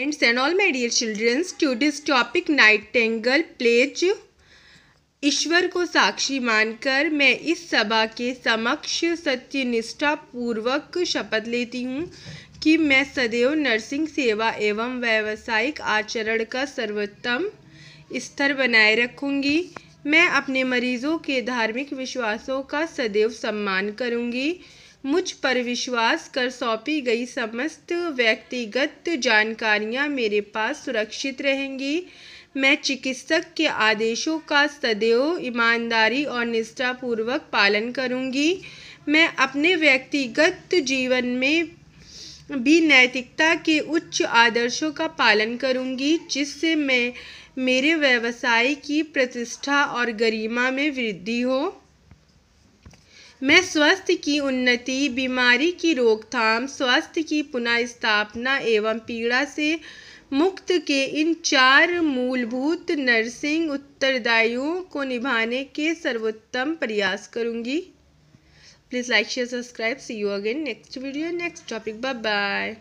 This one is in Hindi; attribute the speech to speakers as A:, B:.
A: and and all my to this topic Nightingale pledge ईश्वर को साक्षी मानकर मैं इस सभा के समक्ष सत्यनिष्ठा पूर्वक शपथ लेती हूँ कि मैं सदैव नर्सिंग सेवा एवं व्यावसायिक आचरण का सर्वोत्तम स्तर बनाए रखूँगी मैं अपने मरीजों के धार्मिक विश्वासों का सदैव सम्मान करूँगी मुझ पर विश्वास कर सौंपी गई समस्त व्यक्तिगत जानकारियां मेरे पास सुरक्षित रहेंगी मैं चिकित्सक के आदेशों का सदैव ईमानदारी और निष्ठापूर्वक पालन करूंगी मैं अपने व्यक्तिगत जीवन में भी नैतिकता के उच्च आदर्शों का पालन करूंगी जिससे मैं मेरे व्यवसाय की प्रतिष्ठा और गरिमा में वृद्धि हो मैं स्वास्थ्य की उन्नति बीमारी की रोकथाम स्वास्थ्य की पुनः स्थापना एवं पीड़ा से मुक्त के इन चार मूलभूत नर्सिंग उत्तरदायियों को निभाने के सर्वोत्तम प्रयास करूंगी please like share subscribe see you again next video next topic bye bye